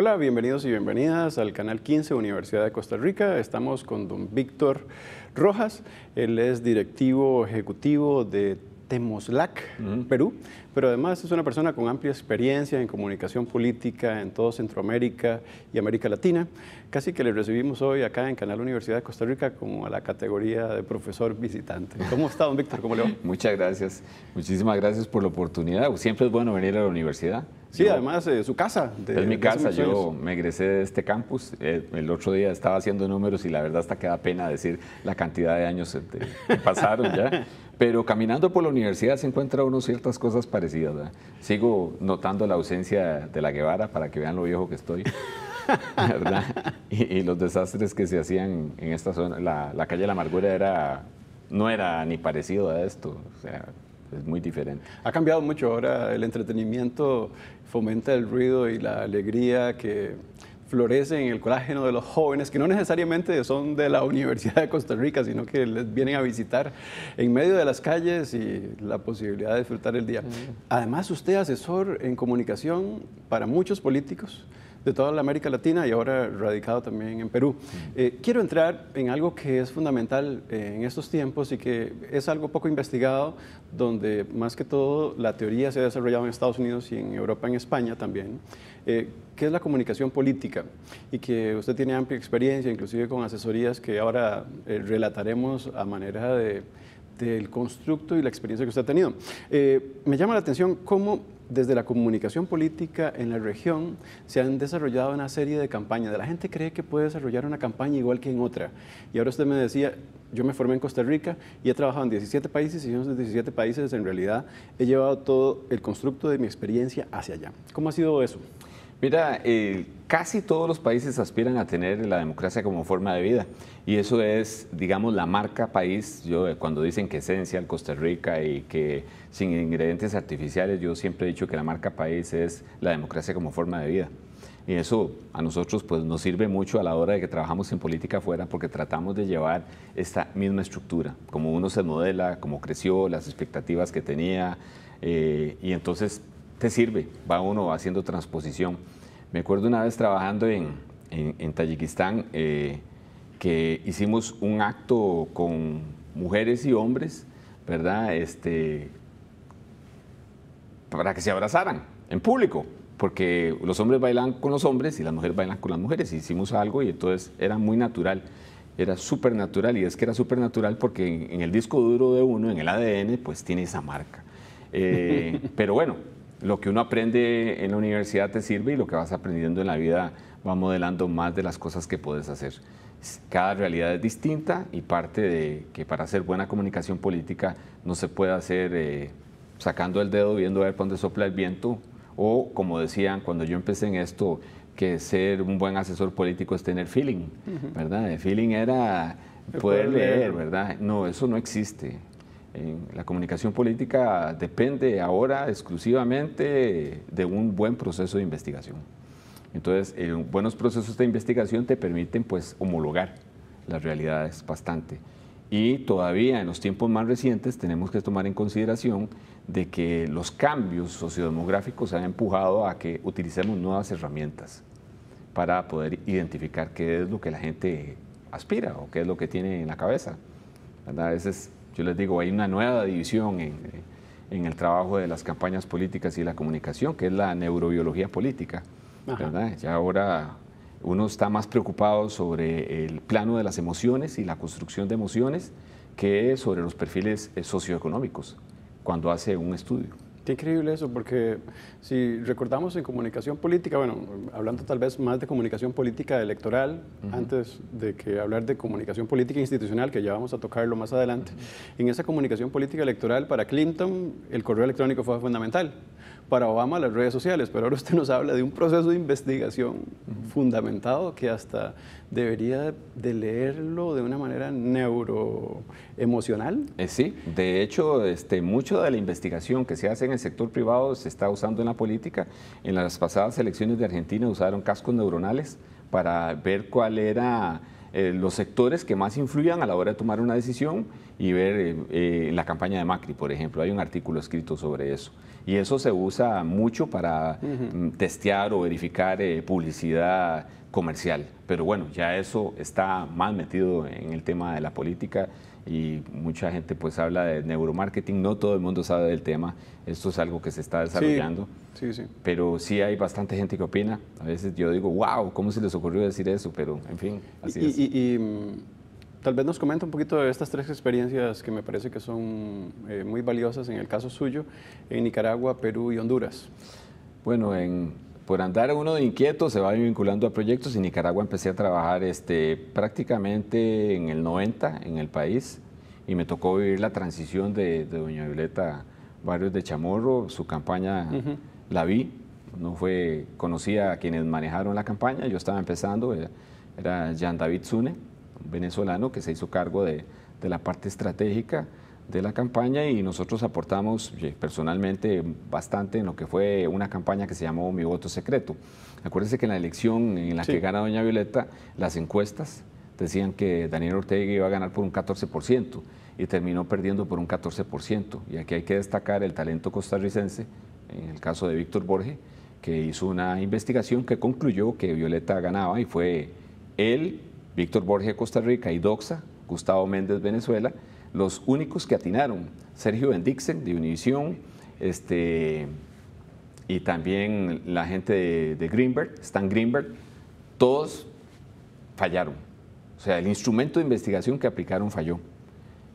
Hola, bienvenidos y bienvenidas al canal 15 Universidad de Costa Rica. Estamos con don Víctor Rojas. Él es directivo ejecutivo de Temoslac, Perú, pero además es una persona con amplia experiencia en comunicación política en todo Centroamérica y América Latina. Casi que le recibimos hoy acá en Canal Universidad de Costa Rica como a la categoría de profesor visitante. ¿Cómo está, don Víctor? ¿Cómo le va? Muchas gracias. Muchísimas gracias por la oportunidad. Siempre es bueno venir a la universidad. Sí, además de eh, su casa. De, es mi casa, yo me egresé de este campus. Eh, el otro día estaba haciendo números y la verdad hasta queda pena decir la cantidad de años este, que pasaron ya. Pero caminando por la universidad se encuentra uno ciertas cosas parecidas. Sigo notando la ausencia de la Guevara para que vean lo viejo que estoy. Y, los desastres que se hacían en esta zona. La, calle de la Amargura era, no era ni parecido a esto. O sea, es muy diferente. Ha cambiado mucho ahora el entretenimiento, fomenta el ruido y la alegría que florece en el colágeno de los jóvenes, que no necesariamente son de la Universidad de Costa Rica, sino que les vienen a visitar en medio de las calles y la posibilidad de disfrutar el día. Mm. Además, usted asesor en comunicación para muchos políticos de toda la América Latina y ahora radicado también en Perú. Eh, quiero entrar en algo que es fundamental eh, en estos tiempos y que es algo poco investigado, donde más que todo la teoría se ha desarrollado en Estados Unidos y en Europa, en España también, eh, que es la comunicación política y que usted tiene amplia experiencia, inclusive con asesorías que ahora relataremos a manera de del constructo y la experiencia que usted ha tenido. me llama la atención cómo desde la comunicación política en la región se han desarrollado una serie de campañas. La gente cree que puede desarrollar una campaña igual que en otra. Y ahora usted me decía, yo me formé en Costa Rica y he trabajado en 17 países y en 17 países en realidad he llevado todo el constructo de mi experiencia hacia allá. ¿Cómo ha sido eso? Mira, eh, casi todos los países aspiran a tener la democracia como forma de vida y eso es, digamos, la marca país. Yo eh, cuando dicen que esencial Costa Rica y que sin ingredientes artificiales, yo siempre he dicho que la marca país es la democracia como forma de vida. Y eso a nosotros pues, nos sirve mucho a la hora de que trabajamos en política afuera porque tratamos de llevar esta misma estructura, como uno se modela, como creció, las expectativas que tenía. Eh, y entonces te sirve, va uno haciendo transposición. Me acuerdo una vez trabajando en, Tayikistán eh, que hicimos un acto con mujeres y hombres, ¿verdad? Este, para que se abrazaran en público, porque los hombres bailan con los hombres y las mujeres bailan con las mujeres. Hicimos algo y entonces era muy natural era súper natural y es que era súper natural porque en, el disco duro de uno, en el ADN, pues tiene esa marca. Eh, pero bueno, lo que uno aprende en la universidad te sirve y lo que vas aprendiendo en la vida va modelando más de las cosas que puedes hacer. Cada realidad es distinta y parte de que para hacer buena comunicación política no se puede hacer eh, sacando el dedo viendo a ver dónde sopla el viento o como decían cuando yo empecé en esto que ser un buen asesor político es tener feeling, ¿verdad? El feeling era poder, leer, ¿verdad? No, eso no existe la comunicación política depende ahora exclusivamente de un buen proceso de investigación. Entonces, eh, buenos procesos de investigación te permiten pues homologar las realidades bastante. Y todavía en los tiempos más recientes tenemos que tomar en consideración de que los cambios sociodemográficos han empujado a que utilicemos nuevas herramientas para poder identificar qué es lo que la gente aspira o qué es lo que tiene en la cabeza. A veces yo les digo, hay una nueva división en, el trabajo de las campañas políticas y la comunicación, que es la neurobiología política. Ya ahora uno está más preocupado sobre el plano de las emociones y la construcción de emociones que sobre los perfiles eh, socioeconómicos cuando hace un estudio. Qué increíble eso, porque si recordamos en comunicación política, bueno, hablando tal vez más de comunicación política electoral, antes de que hablar de comunicación política institucional, que ya vamos a tocarlo más adelante, en esa comunicación política electoral para Clinton el correo electrónico fue fundamental, para Obama las redes sociales, pero ahora usted nos habla de un proceso de investigación fundamentado que hasta debería de leerlo de una manera neuroemocional. Eh, sí, de hecho, este, mucho de la investigación que se hace en el sector privado se está usando en la política. En las pasadas elecciones de Argentina usaron cascos neuronales para ver cuál era eh, los sectores que más influyan a la hora de tomar una decisión y ver eh, eh, la campaña de Macri, por ejemplo, hay un artículo escrito sobre eso. Y eso se usa mucho para mm, testear o verificar publicidad comercial. Pero bueno, ya eso está más metido en el tema de la política y mucha gente pues habla de neuromarketing, no todo el mundo sabe del tema, esto es algo que se está desarrollando, sí, sí, pero sí hay bastante gente que opina, a veces yo digo, wow, ¿cómo se les ocurrió decir eso? Pero en fin, así y, Y, mm, tal vez nos comenta un poquito de estas tres experiencias que me parece que son eh, muy valiosas en el caso suyo, en Nicaragua, Perú y Honduras. Bueno, en por andar uno de inquieto, se va vinculando a proyectos y Nicaragua empecé a trabajar este, prácticamente en el 90 en el país y me tocó vivir la transición de, Doña Violeta Barrios de Chamorro, su campaña la vi, no fue conocía a quienes manejaron la campaña, yo estaba empezando, eh, era, Jean David Zune, un venezolano que se hizo cargo de la parte estratégica de la campaña y nosotros aportamos personalmente bastante en lo que fue una campaña que se llamó Mi voto secreto. Acuérdense que en la elección en la que gana doña Violeta, las encuestas decían que Daniel Ortega iba a ganar por un 14% y terminó perdiendo por un 14%. Y aquí hay que destacar el talento costarricense, en el caso de Víctor Borges, que hizo una investigación que concluyó que Violeta ganaba y fue él, Víctor Borges Costa Rica y Doxa, Gustavo Méndez Venezuela, los únicos que atinaron. Sergio Bendixen de Univision, este, y también la gente de, Greenberg, Stan Greenberg, todos fallaron. O sea, el instrumento de investigación que aplicaron falló.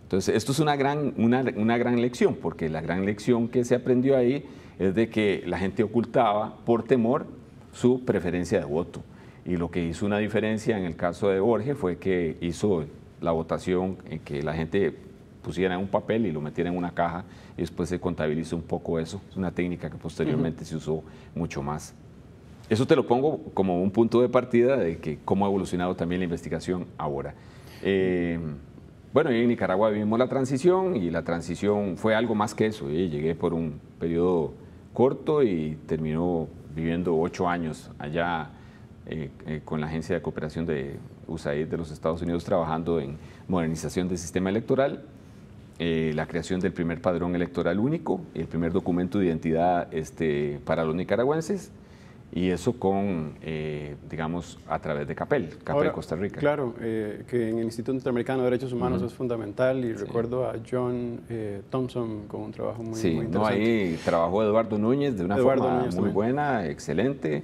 Entonces, esto es una gran, una, una gran lección, porque la gran lección que se aprendió ahí es de que la gente ocultaba por temor su preferencia de voto. Y lo que hizo una diferencia en el caso de Borges fue que hizo la votación en eh, que la gente pusiera en un papel y lo metiera en una caja y después se contabilizó un poco eso. Es una técnica que posteriormente se usó mucho más. Eso te lo pongo como un punto de partida de que cómo ha evolucionado también la investigación ahora. Eh, bueno, en Nicaragua vivimos la transición y la transición fue algo más que eso. Eh, llegué por un periodo corto y terminó viviendo ocho años allá con la Agencia de Cooperación de USAID de los Estados Unidos trabajando en modernización del sistema electoral, eh, la creación del primer padrón electoral único, el primer documento de identidad este, para los nicaragüenses. Y eso con, eh, digamos, a través de CAPEL, CAPEL Costa Rica. Claro, eh, que en el Instituto Interamericano de Derechos Humanos es fundamental y recuerdo a John Thompson con un trabajo muy, sí, interesante. ahí trabajó Eduardo Núñez de una forma muy buena, excelente.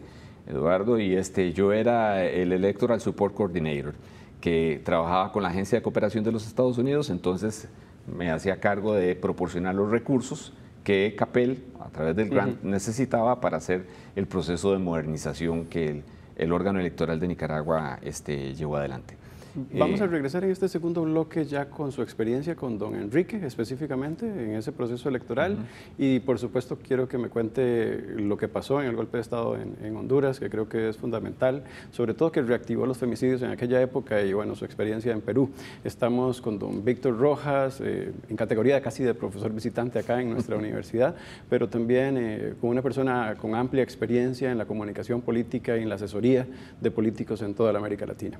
Eduardo, y este, yo era el Electoral Support Coordinator, que trabajaba con la Agencia de Cooperación de los Estados Unidos, entonces me hacía cargo de proporcionar los recursos que CAPEL, a través del grant, necesitaba para hacer el proceso de modernización que el, el órgano electoral de Nicaragua este, llevó adelante. Vamos a eh, regresar en este segundo bloque ya con su experiencia con don Enrique específicamente en ese proceso electoral y por supuesto quiero que me cuente lo que pasó en el golpe de Estado en, Honduras, que creo que es fundamental, sobre todo que reactivó los femicidios en aquella época y bueno, su experiencia en Perú. Estamos con don Víctor Rojas eh, en categoría casi de profesor visitante acá en nuestra universidad, pero también eh, con una persona con amplia experiencia en la comunicación política y en la asesoría de políticos en toda la América Latina.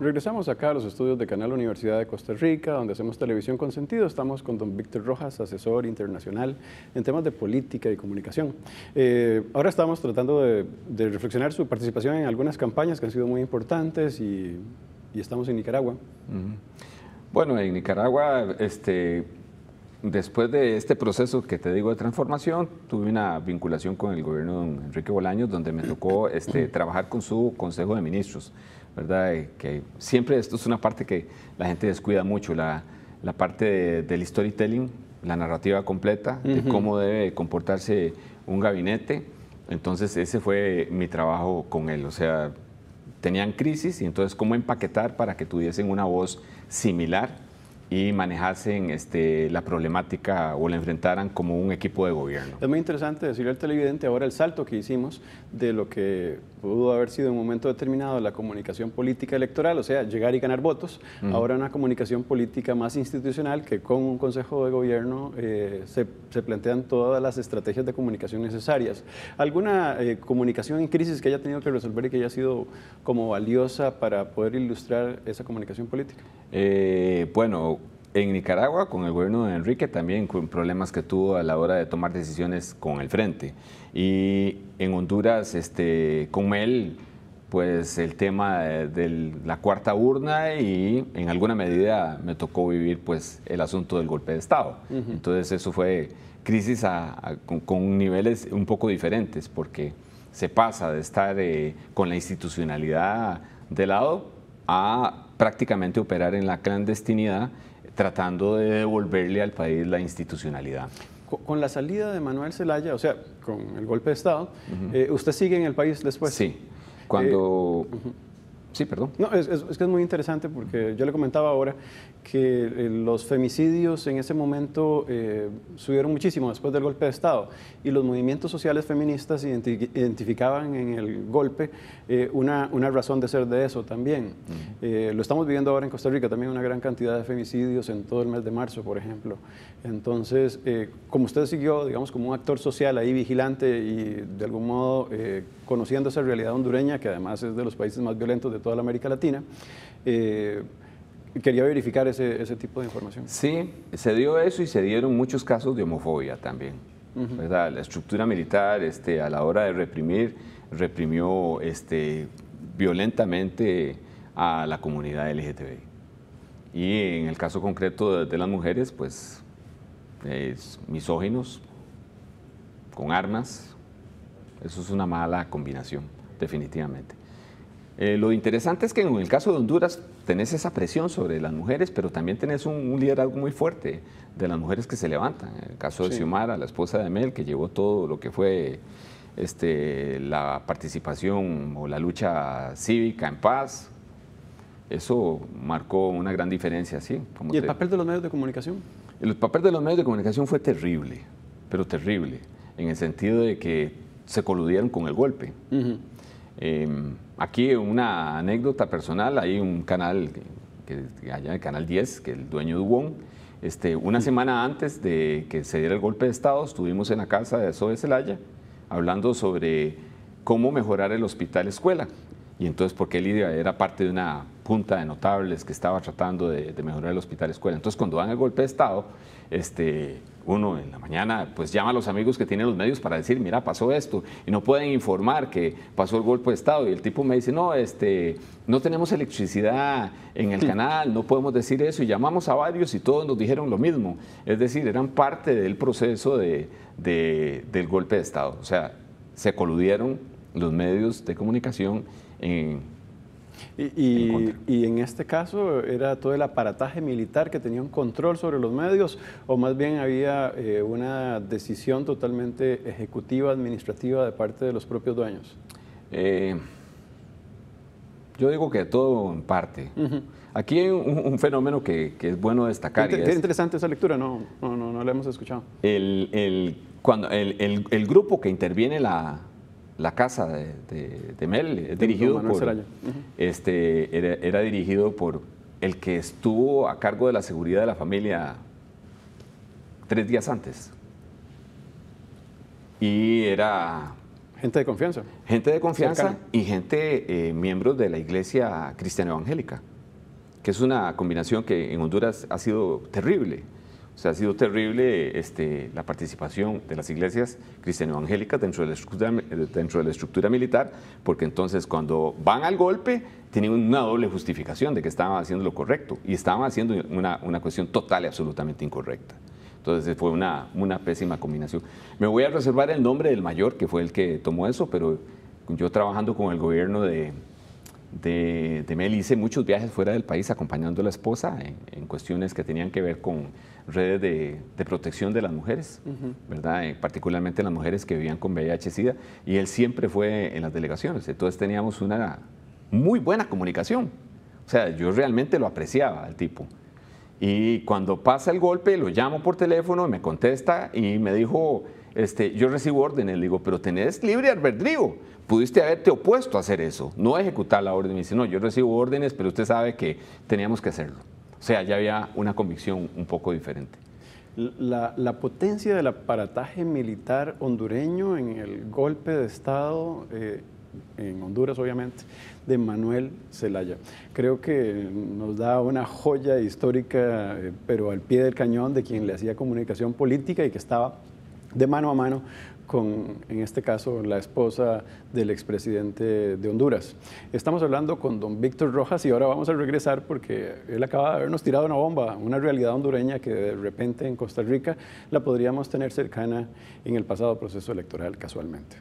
Regresamos acá a los estudios de Canal Universidad de Costa Rica, donde hacemos televisión con sentido. Estamos con don Víctor Rojas, asesor internacional en temas de política y comunicación. Eh, ahora estamos tratando de, de reflexionar su participación en algunas campañas que han sido muy importantes y y estamos en Nicaragua. Bueno, en Nicaragua, este, después de este proceso que te digo de transformación, tuve una vinculación con el gobierno de Enrique Bolaños, donde me tocó este, trabajar con su Consejo de Ministros, ¿verdad? Eh, que siempre esto es una parte que la gente descuida mucho, la, la parte del storytelling, la narrativa completa, de cómo debe comportarse un gabinete. Entonces ese fue mi trabajo con él, o sea, tenían crisis y entonces cómo empaquetar para que tuviesen una voz similar y manejasen este, la problemática o la enfrentaran como un equipo de gobierno. Es muy interesante decirle al televidente ahora el salto que hicimos de lo que pudo haber sido en un momento determinado la comunicación política electoral, o sea, llegar y ganar votos, ahora una comunicación política más institucional que con un Consejo de Gobierno eh, se, se, plantean todas las estrategias de comunicación necesarias. ¿Alguna eh, comunicación en crisis que haya tenido que resolver y que haya sido como valiosa para poder ilustrar esa comunicación política? Eh, bueno, en Nicaragua con el gobierno de Enrique también con problemas que tuvo a la hora de tomar decisiones con el frente. Y en Honduras, este, con él, pues el tema de, la cuarta urna y en alguna medida me tocó vivir pues el asunto del golpe de Estado. Entonces eso fue crisis con, niveles un poco diferentes porque se pasa de estar eh, con la institucionalidad de lado a prácticamente operar en la clandestinidad tratando de devolverle al país la institucionalidad. Con la salida de Manuel Zelaya, o sea, con el golpe de Estado, eh, ¿usted sigue en el país después? Sí. Cuando... Eh, Sí, perdón. No, es, que es muy interesante porque yo le comentaba ahora que eh, los femicidios en ese momento eh, subieron muchísimo después del golpe de Estado y los movimientos sociales feministas identificaban en el golpe eh, una, una, razón de ser de eso también. lo estamos viviendo ahora en Costa Rica, también una gran cantidad de femicidios en todo el mes de marzo, por ejemplo. Entonces, como usted siguió, digamos, como un actor social ahí vigilante y de algún modo conociendo esa realidad hondureña, que además es de los países más violentos de toda la América Latina. Eh, quería verificar ese, tipo de información. Sí, se dio eso y se dieron muchos casos de homofobia también. La estructura militar este, a la hora de reprimir, reprimió este, violentamente a la comunidad LGTBI. Y en el caso concreto de, las mujeres, pues es misóginos, con armas, eso es una mala combinación, definitivamente. Eh, lo interesante es que en el caso de Honduras tenés esa presión sobre las mujeres, pero también tenés un, liderazgo muy fuerte de las mujeres que se levantan. En el caso de Xiomara, la esposa de Mel, que llevó todo lo que fue este, la participación o la lucha cívica en paz, eso marcó una gran diferencia. ¿sí? Como ¿Y el papel de los medios de comunicación? El papel de los medios de comunicación fue terrible, pero terrible, en el sentido de que se coludieron con el golpe. Eh, aquí una anécdota personal, hay un canal, que, allá el Canal 10, que el dueño de Wong, este, una semana antes de que se diera el golpe de Estado, estuvimos en la casa de Sobe Celaya hablando sobre cómo mejorar el hospital escuela. Y entonces, porque Lidia era parte de una punta de notables que estaba tratando de, mejorar el hospital escuela. Entonces, cuando dan el golpe de Estado, este, uno en la mañana pues llama a los amigos que tienen los medios para decir, mira, pasó esto, y no pueden informar que pasó el golpe de Estado, y el tipo me dice, no, este, no tenemos electricidad en el canal, no podemos decir eso, y llamamos a varios y todos nos dijeron lo mismo, es decir, eran parte del proceso del golpe de Estado, o sea, se coludieron los medios de comunicación en y, en este caso era todo el aparataje militar que tenía un control sobre los medios, o más bien había eh, una decisión totalmente ejecutiva, administrativa de parte de los propios dueños. Eh, yo digo que todo en parte. Aquí hay un, fenómeno que, es bueno destacar. es, interesante esa lectura, no, no, no, no la hemos escuchado. El, el, cuando el grupo que interviene la, la Casa de, Mel, eh, dirigido por, este, era, dirigido por el que estuvo a cargo de la seguridad de la familia tres días antes. Y era... Gente de confianza. Gente de confianza y gente, miembro eh, miembros de la iglesia cristiana evangélica, que es una combinación que en Honduras ha sido terrible o sea, ha sido terrible este, la participación de las iglesias cristiano-evangélicas dentro, de dentro de la estructura militar, porque entonces cuando van al golpe tienen una doble justificación de que estaban haciendo lo correcto y estaban haciendo una, cuestión total y absolutamente incorrecta. Entonces fue una, una pésima combinación. Me voy a reservar el nombre del mayor, que fue el que tomó eso, pero yo trabajando con el gobierno de, de, de Mel hice muchos viajes fuera del país acompañando a la esposa en, cuestiones que tenían que ver con redes de, protección de las mujeres, ¿verdad? Eh, particularmente las mujeres que vivían con VIH-Sida, y él siempre fue en las delegaciones, entonces teníamos una muy buena comunicación, o sea, yo realmente lo apreciaba al tipo. Y cuando pasa el golpe, lo llamo por teléfono, me contesta y me dijo, este, yo recibo órdenes, le digo, pero tenés libre albedrío pudiste haberte opuesto a hacer eso, no ejecutar la orden. Me dice, no, yo recibo órdenes, pero usted sabe que teníamos que hacerlo. O sea, ya había una convicción un poco diferente. La, potencia del aparataje militar hondureño en el golpe de Estado eh, en Honduras, obviamente, de Manuel Zelaya. Creo que nos da una joya histórica, eh, pero al pie del cañón de quien le hacía comunicación política y que estaba de mano a mano con, en este caso, la esposa del expresidente de Honduras. Estamos hablando con don Víctor Rojas y ahora vamos a regresar porque él acaba de habernos tirado una bomba, una realidad hondureña que de repente en Costa Rica la podríamos tener cercana en el pasado proceso electoral casualmente.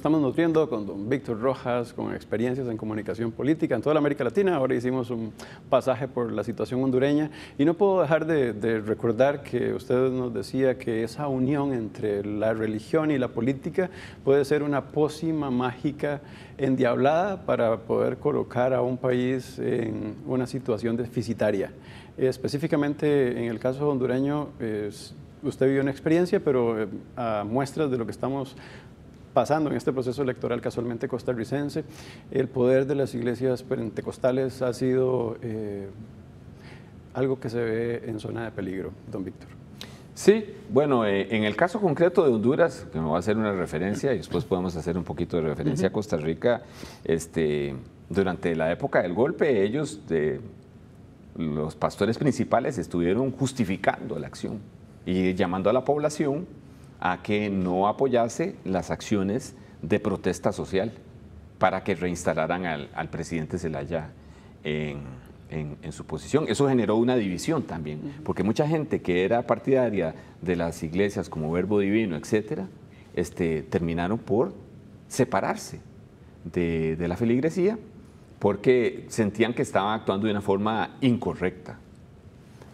estamos nutriendo con don Víctor Rojas, con experiencias en comunicación política en toda la América Latina. Ahora hicimos un pasaje por la situación hondureña y no puedo dejar de, recordar que usted nos decía que esa unión entre la religión y la política puede ser una pócima mágica endiablada para poder colocar a un país en una situación deficitaria. Específicamente en el caso hondureño, usted vio una experiencia, pero eh, a muestras de lo que estamos pasando en este proceso electoral casualmente costarricense. El poder de las iglesias pentecostales ha sido eh, algo que se ve en zona de peligro, don Víctor. Sí, bueno, eh, en el caso concreto de Honduras, que me va a hacer una referencia y después podemos hacer un poquito de referencia a Costa Rica, este, durante la época del golpe ellos, los pastores principales, estuvieron justificando la acción y llamando a la población a que no apoyase las acciones de protesta social para que reinstalaran al, presidente Zelaya en, su posición. Eso generó una división también, porque mucha gente que era partidaria de las iglesias como verbo divino, etcétera, este, terminaron por separarse de, de la feligresía porque sentían que estaban actuando de una forma incorrecta.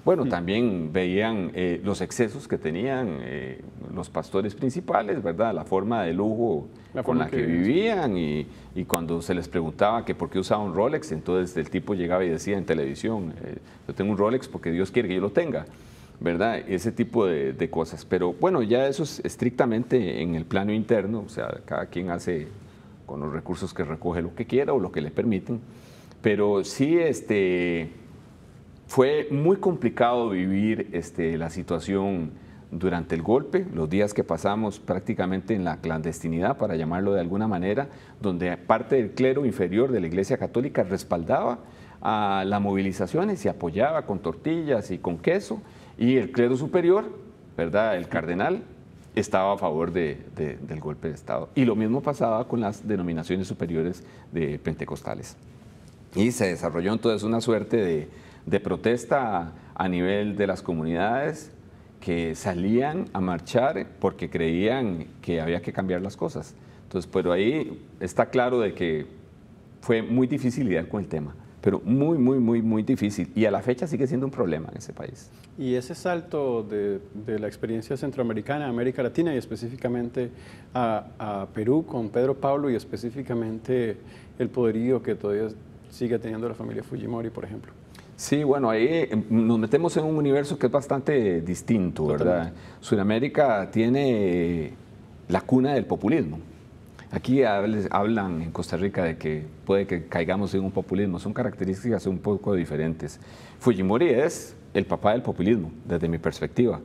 Bueno, mm. también veían eh, los excesos que tenían eh, los pastores principales, ¿verdad? La forma de lujo la con la que, vivían y, cuando se les preguntaba que por qué usaban Rolex, entonces el tipo llegaba y decía en televisión, eh, yo tengo un Rolex porque Dios quiere que yo lo tenga, ¿verdad? Ese tipo de, de cosas. Pero bueno, ya eso es estrictamente en el plano interno, o sea, cada quien hace con los recursos que recoge lo que quiera o lo que le permiten, pero sí este fue muy complicado vivir este, la situación durante el golpe, los días que pasamos prácticamente en la clandestinidad, para llamarlo de alguna manera, donde parte del clero inferior de la Iglesia Católica respaldaba a las movilizaciones y apoyaba con tortillas y con queso, y el clero superior, ¿verdad? El cardenal estaba a favor del golpe de Estado. Y lo mismo pasaba con las denominaciones superiores de pentecostales. Y se desarrolló entonces una suerte de, de protesta a nivel de las comunidades que salían a marchar porque creían que había que cambiar las cosas. Entonces, pero ahí está claro de que fue muy difícil lidiar con el tema, pero muy, muy, muy, muy difícil. Y a la fecha sigue siendo un problema en ese país. Y ese salto de, la experiencia centroamericana a América Latina y específicamente a Perú con Pedro Pablo y específicamente el poderío que todavía sigue teniendo la familia Fujimori, por ejemplo. Sí, bueno, ahí eh, nos metemos en un universo que es bastante distinto, ¿verdad? Sudamérica tiene la cuna del populismo. Aquí hablan en Costa Rica de que puede que caigamos en un populismo. Son características un poco diferentes. Fujimori es el papá del populismo, desde mi perspectiva.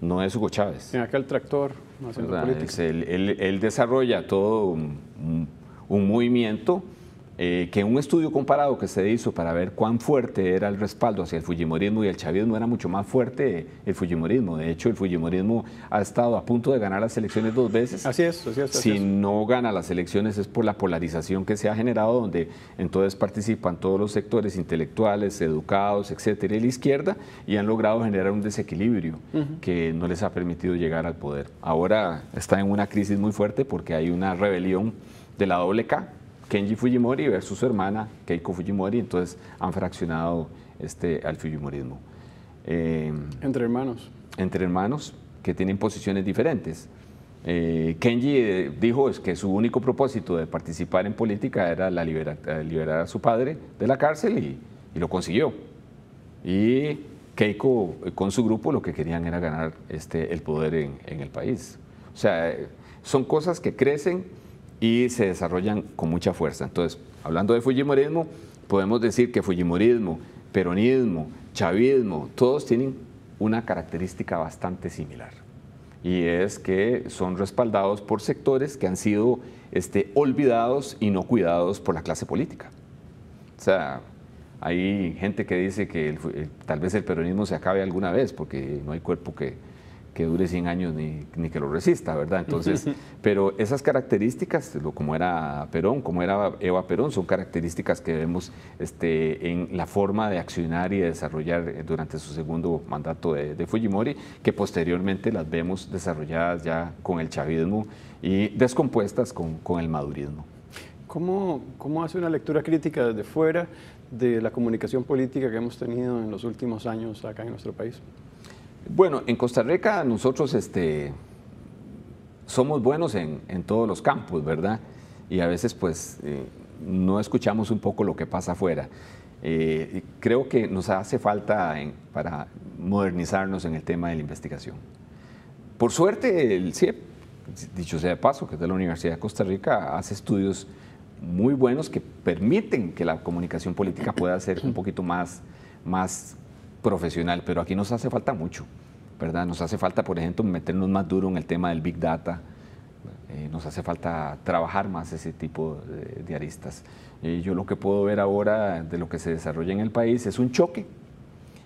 No es Hugo Chávez. En el tractor. No él, él, desarrolla todo un, un movimiento eh, que un estudio comparado que se hizo para ver cuán fuerte era el respaldo hacia el Fujimorismo y el chavismo era mucho más fuerte el Fujimorismo. De hecho, el Fujimorismo ha estado a punto de ganar las elecciones dos veces. Así es, así es. si no gana las elecciones es por la polarización que se ha generado, donde entonces participan todos los sectores intelectuales, educados, etcétera, y la izquierda, y han logrado generar un desequilibrio que no les ha permitido llegar al poder. Ahora está en una crisis muy fuerte porque hay una rebelión de la doble K Kenji Fujimori versus su hermana Keiko Fujimori, entonces han fraccionado este, al Fujimorismo. Eh, entre hermanos. Entre hermanos que tienen posiciones diferentes. Eh, Kenji eh, dijo es que su único propósito de participar en política era la liberar a su padre de la cárcel y, lo consiguió. Y Keiko con su grupo lo que querían era ganar este, el poder en, en el país. O sea, son cosas que crecen y se desarrollan con mucha fuerza. Entonces, hablando de Fujimorismo, podemos decir que Fujimorismo, peronismo, chavismo, todos tienen una característica bastante similar. Y es que son respaldados por sectores que han sido este, olvidados y no cuidados por la clase política. O sea, hay gente que dice que eh, tal vez el peronismo se acabe alguna vez porque no hay cuerpo que, que dure 100 años ni, que lo resista, ¿verdad? Entonces, pero esas características, como era Perón, como era Eva Perón, son características que vemos este, en la forma de accionar y de desarrollar eh, durante su segundo mandato de, Fujimori, que posteriormente las vemos desarrolladas ya con el chavismo y descompuestas con, el madurismo. ¿Cómo, hace una lectura crítica desde fuera de la comunicación política que hemos tenido en los últimos años acá en nuestro país? Bueno, en Costa Rica nosotros este, somos buenos en, todos los campos, ¿verdad? Y a veces pues eh, no escuchamos un poco lo que pasa afuera. Eh, creo que nos hace falta para modernizarnos en el tema de la investigación. Por suerte, el CIEP, dicho sea de paso, que es de la Universidad de Costa Rica, hace estudios muy buenos que permiten que la comunicación política pueda ser un poquito más, más profesional, pero aquí nos hace falta mucho, ¿verdad? Nos hace falta, por ejemplo, meternos más duro en el tema del Big Data, eh, nos hace falta trabajar más ese tipo de, aristas. Eh, yo lo que puedo ver ahora de lo que se desarrolla en el país es un choque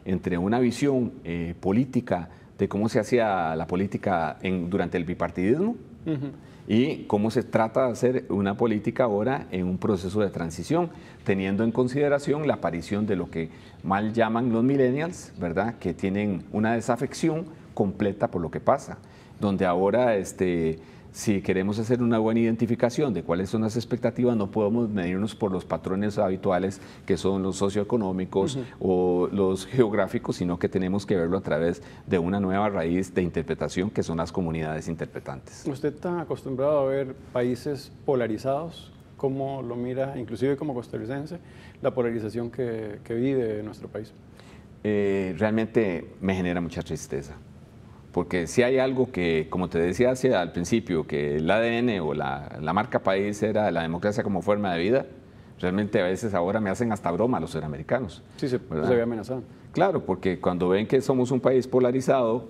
entre una visión eh, política de cómo se hacía la política en, durante el bipartidismo, y cómo se trata de hacer una política ahora en un proceso de transición, teniendo en consideración la aparición de lo que mal llaman los millennials, ¿verdad? Que tienen una desafección completa por lo que pasa, donde ahora este, si queremos hacer una buena identificación de cuáles son las expectativas, no podemos medirnos por los patrones habituales que son los socioeconómicos o los geográficos, sino que tenemos que verlo a través de una nueva raíz de interpretación que son las comunidades interpretantes. ¿Usted está acostumbrado a ver países polarizados? ¿Cómo lo mira, inclusive como costarricense, la polarización que, vive nuestro país? Eh, realmente me genera mucha tristeza porque si hay algo que, como te decía al principio, que el ADN o la, marca país era la democracia como forma de vida, realmente a veces ahora me hacen hasta broma los sudamericanos. Sí, se, se ve amenazado. Claro, porque cuando ven que somos un país polarizado,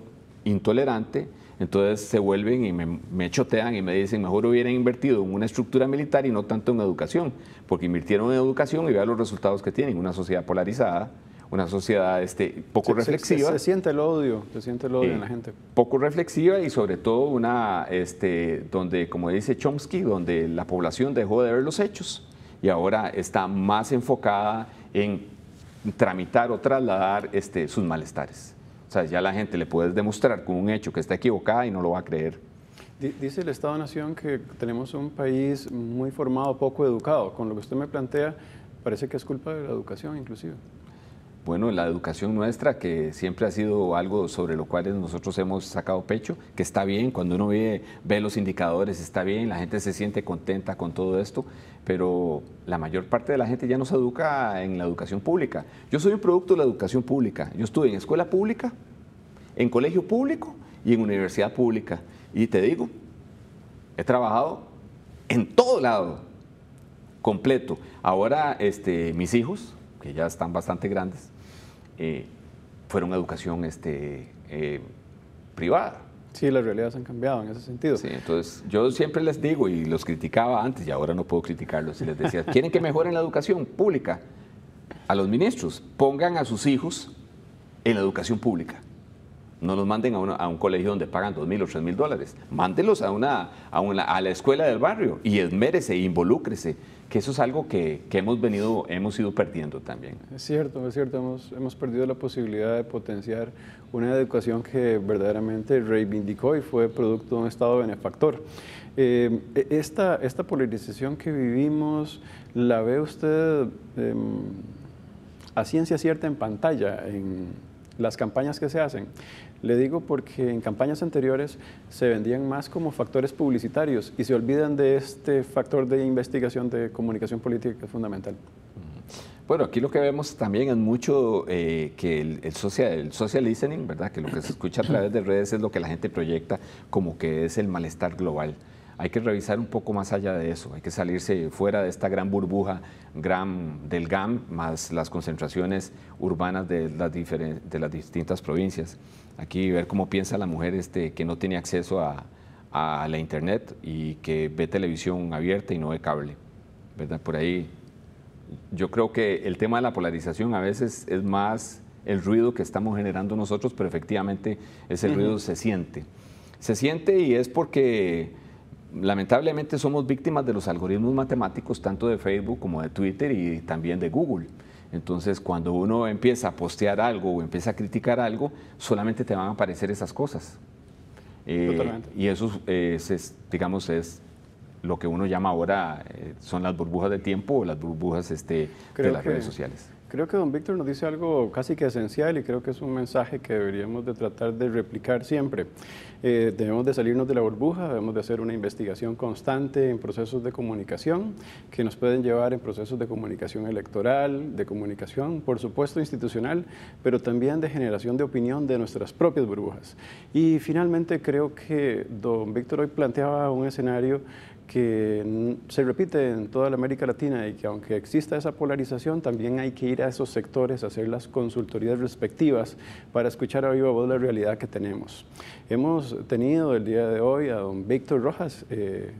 intolerante, entonces se vuelven y me, me, chotean y me dicen, mejor hubieran invertido en una estructura militar y no tanto en educación, porque invirtieron en educación y vean los resultados que tienen, una sociedad polarizada, una sociedad este, poco reflexiva. Se, siente el odio, se siente el odio en la gente. Poco reflexiva y sobre todo una, este, donde, como dice Chomsky, donde la población dejó de ver los hechos y ahora está más enfocada en tramitar o trasladar este, sus malestares. O sea, ya la gente le puedes demostrar con un hecho que está equivocada y no lo va a creer. Dice el Estado-Nación que tenemos un país muy formado, poco educado. Con lo que usted me plantea, parece que es culpa de la educación inclusive bueno, la educación nuestra, que siempre ha sido algo sobre lo cual nosotros hemos sacado pecho, que está bien, cuando uno ve, ve los indicadores, está bien, la gente se siente contenta con todo esto, pero la mayor parte de la gente ya no se educa en la educación pública. Yo soy un producto de la educación pública. Yo estuve en escuela pública, en colegio público y en universidad pública. Y te digo, he trabajado en todo lado, completo. Ahora este, mis hijos, que ya están bastante grandes, eh, fueron educación este, eh, privada. Sí, las realidades han cambiado en ese sentido. Sí, entonces yo siempre les digo, y los criticaba antes, y ahora no puedo criticarlos, y les decía, ¿quieren que mejoren la educación pública? A los ministros, pongan a sus hijos en la educación pública. No los manden a, a un colegio donde pagan dos mil o tres mil dólares. Mándelos a, una, a, una, a la escuela del barrio y esmérese, involúcrese que eso es algo que, que, hemos venido, hemos ido perdiendo también. Es cierto, es cierto, hemos, hemos perdido la posibilidad de potenciar una educación que verdaderamente reivindicó y fue producto de un Estado benefactor. Eh, e, esta, esta polarización que vivimos, ¿la ve usted em, a ciencia cierta en pantalla, en las campañas que se hacen? Le digo porque en campañas anteriores se vendían más como factores publicitarios y se olvidan de este factor de investigación de comunicación política que es fundamental. Bueno, aquí lo que vemos también es mucho eh, que el, social, el social listening, ¿verdad? Que lo que se escucha a través de redes es lo que la gente proyecta como que es el malestar global hay que revisar un poco más allá de eso, hay que salirse fuera de esta gran burbuja gran, del GAM, más las concentraciones urbanas de las, de las distintas provincias. Aquí ver cómo piensa la mujer este, que no tiene acceso a, la internet y que ve televisión abierta y no ve cable, ¿verdad? Por ahí yo creo que el tema de la polarización a veces es más el ruido que estamos generando nosotros, pero efectivamente ese ruido se siente. Se siente y es porque lamentablemente somos víctimas de los algoritmos matemáticos tanto de Facebook como de Twitter y también de Google. Entonces, cuando uno empieza a postear algo o empieza a criticar algo, solamente te van a aparecer esas cosas. Eh, y eso, es, digamos, es lo que uno llama ahora, eh, son las burbujas de tiempo o las burbujas este, de las redes sociales. Creo que don Víctor nos dice algo casi que esencial y creo que es un mensaje que deberíamos de tratar de replicar siempre. Eh, debemos de salirnos de la burbuja, debemos de hacer una investigación constante en procesos de comunicación que nos pueden llevar en procesos de comunicación electoral, de comunicación, por supuesto, institucional, pero también de generación de opinión de nuestras propias burbujas. Y finalmente creo que don Víctor hoy planteaba un escenario que se repite en toda la América Latina y que aunque exista esa polarización, también hay que ir a esos sectores a hacer las consultorías respectivas para escuchar a viva voz la realidad que tenemos. Hemos tenido el día de hoy a don Víctor Rojas, eh,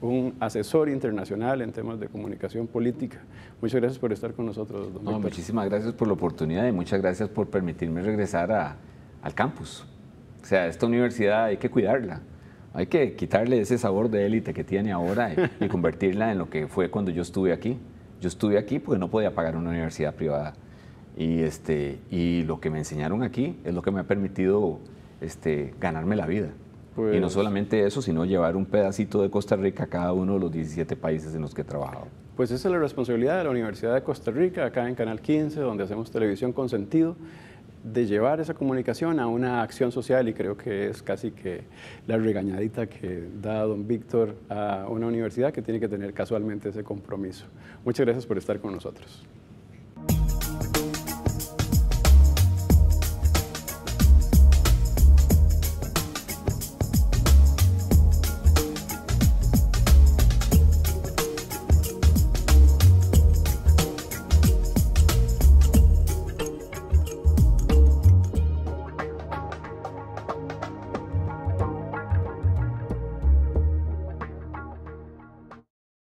un asesor internacional en temas de comunicación política. Muchas gracias por estar con nosotros, don Víctor. Muchísimas gracias por la oportunidad y muchas gracias por permitirme regresar a, al campus. O sea, esta universidad hay que cuidarla hay que quitarle ese sabor de élite que tiene ahora y, convertirla en lo que fue cuando yo estuve aquí. Yo estuve aquí porque no podía pagar una universidad privada. Y, este, y lo que me enseñaron aquí es lo que me ha permitido este, ganarme la vida. Y no pues solamente eso, sino llevar un pedacito de Costa Rica a cada uno de los 17 países en los que he trabajado. Pues esa es la responsabilidad de la Universidad de Costa Rica, acá en Canal 15, donde hacemos televisión con sentido de llevar esa comunicación a una acción social y creo que es casi que la regañadita que da don Víctor a una universidad que tiene que tener casualmente ese compromiso. Muchas gracias por estar con nosotros.